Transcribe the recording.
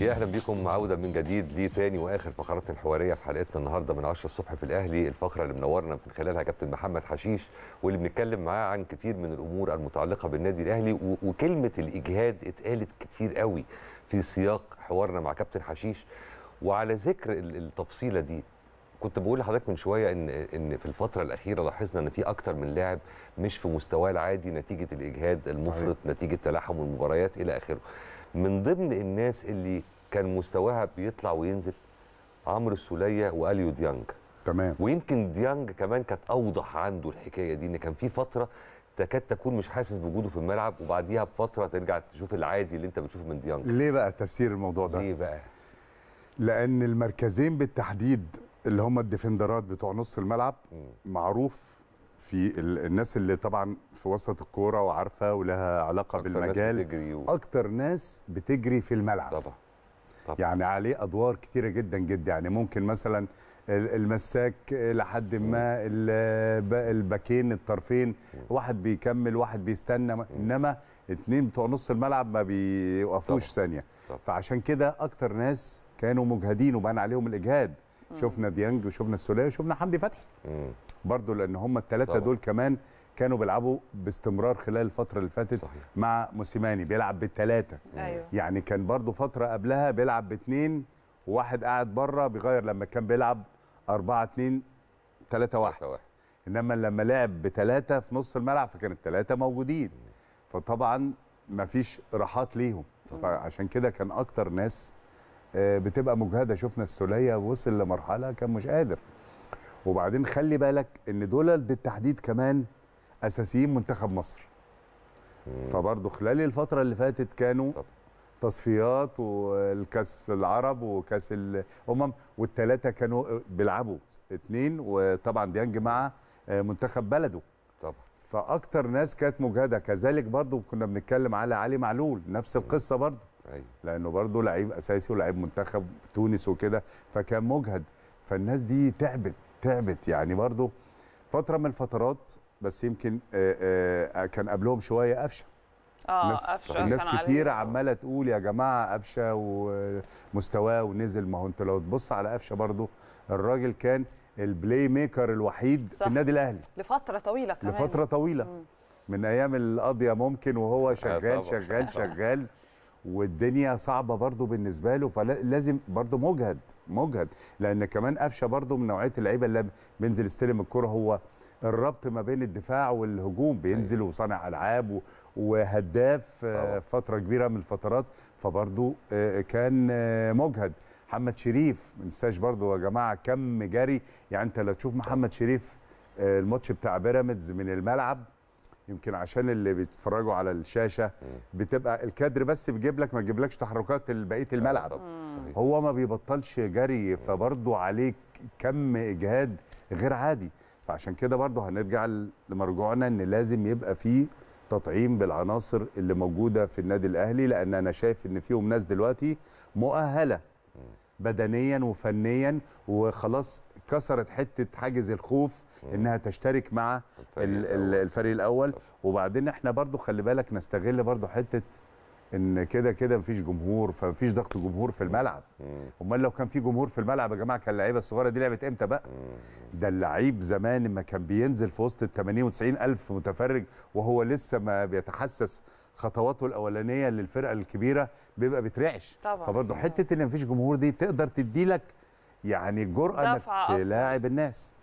يا اهلا بيكم عوده من جديد لثاني واخر فقرات الحواريه في حلقتنا النهارده من 10 الصبح في الاهلي الفقره اللي منورنا من خلالها كابتن محمد حشيش واللي بنتكلم معاه عن كتير من الامور المتعلقه بالنادي الاهلي وكلمه الاجهاد اتقالت كتير قوي في سياق حوارنا مع كابتن حشيش وعلى ذكر التفصيله دي كنت بقول لحضرتك من شويه ان ان في الفتره الاخيره لاحظنا ان في اكتر من لاعب مش في مستواه العادي نتيجه الاجهاد المفرط صحيح. نتيجه تلاحم المباريات الى اخره من ضمن الناس اللي كان مستواها بيطلع وينزل عمرو السوليه واليو ديانج تمام ويمكن ديانج كمان كانت اوضح عنده الحكايه دي ان كان في فتره تكاد تكون مش حاسس بوجوده في الملعب وبعديها بفتره ترجع تشوف العادي اللي انت بتشوفه من ديانج ليه بقى تفسير الموضوع ده ليه بقى لان المركزين بالتحديد اللي هم الديفندرات بتوع نص الملعب م. معروف في الناس اللي طبعا في وسط الكوره وعارفه ولها علاقه أكتر بالمجال ناس و... اكتر ناس بتجري في الملعب طبعا طبع. يعني عليه ادوار كتيره جدا جدا يعني ممكن مثلا المساك لحد ما الباكين الطرفين واحد بيكمل واحد بيستنى انما اتنين بتوع نص الملعب ما بيوقفوش ثانيه فعشان كده اكتر ناس كانوا مجهدين وبان عليهم الاجهاد شفنا ديانج وشفنا السوليه وشفنا حمدي فتحي برضو لان هم الثلاثه دول كمان كانوا بيلعبوا باستمرار خلال الفتره اللي فاتت مع موسيماني بيلعب بالثلاثه أيوه. يعني كان برضو فتره قبلها بيلعب باثنين وواحد قاعد بره بيغير لما كان بيلعب 4 2 3 1 انما لما لعب بثلاثه في نص الملعب فكان الثلاثه موجودين فطبعا ما فيش راحات ليهم فعشان كده كان اكتر ناس آه، بتبقى مجهده شفنا السوليه وصل لمرحله كان مش قادر وبعدين خلي بالك ان دول بالتحديد كمان اساسيين منتخب مصر فبرضه خلال الفتره اللي فاتت كانوا تصفيات والكاس العرب وكاس الامم والثلاثه كانوا بيلعبوا اثنين وطبعا ديانج مع آه، منتخب بلده طبعا فاكتر ناس كانت مجهده كذلك برضه كنا بنتكلم على علي معلول نفس القصه برضه أيوة. لانه برضه لعيب اساسي ولعيب منتخب تونس وكده فكان مجهد فالناس دي تعبت تعبت يعني برضه فتره من الفترات بس يمكن آآ آه، آآ آه، آه، كان قبلهم شويه قفشه اه قفشه الناس كتير عماله تقول يا جماعه قفشه ومستواه ونزل ما هو انت لو تبص على قفشه برضه الراجل كان البلاي ميكر الوحيد صح. في النادي الاهلي لفتره طويله كمان لفتره طويله مم. من ايام القضيه ممكن وهو أيوة، شغال شغال شغال شغال والدنيا صعبه برضو بالنسبه له فلازم برضو مجهد مجهد لان كمان قفشه برضو من نوعيه اللعيبه اللي بينزل يستلم الكره هو الربط ما بين الدفاع والهجوم بينزل أيوة. وصانع العاب وهداف أوه. فتره كبيره من الفترات فبرضو آه، كان آه، مجهد محمد شريف ما ننساش برضو يا جماعه كم جري يعني انت لو تشوف محمد شريف آه، الماتش بتاع بيراميدز من الملعب يمكن عشان اللي بيتفرجوا على الشاشه بتبقى الكادر بس بيجيب لك ما تجيبلكش تحركات بقيه الملعب هو ما بيبطلش جري فبرضه عليك كم اجهاد غير عادي فعشان كده برضه هنرجع لمرجوعنا ان لازم يبقى فيه تطعيم بالعناصر اللي موجوده في النادي الاهلي لان انا شايف ان فيهم ناس دلوقتي مؤهله بدنيا وفنيا وخلاص كسرت حته حاجز الخوف انها تشترك مع الفريق الاول وبعدين احنا برضو خلي بالك نستغل برضو حته ان كده كده مفيش جمهور فمفيش ضغط جمهور في الملعب امال لو كان في جمهور في الملعب يا جماعه كان اللعيبه الصغيره دي لعبت امتى بقى ده اللعيب زمان لما كان بينزل في وسط ال 80 و 90 الف متفرج وهو لسه ما بيتحسس خطواته الاولانيه للفرقه الكبيره بيبقى بترعش طبعا فبرضه حته ان مفيش جمهور دي تقدر تدي لك يعني الجرأه انك تلاعب الناس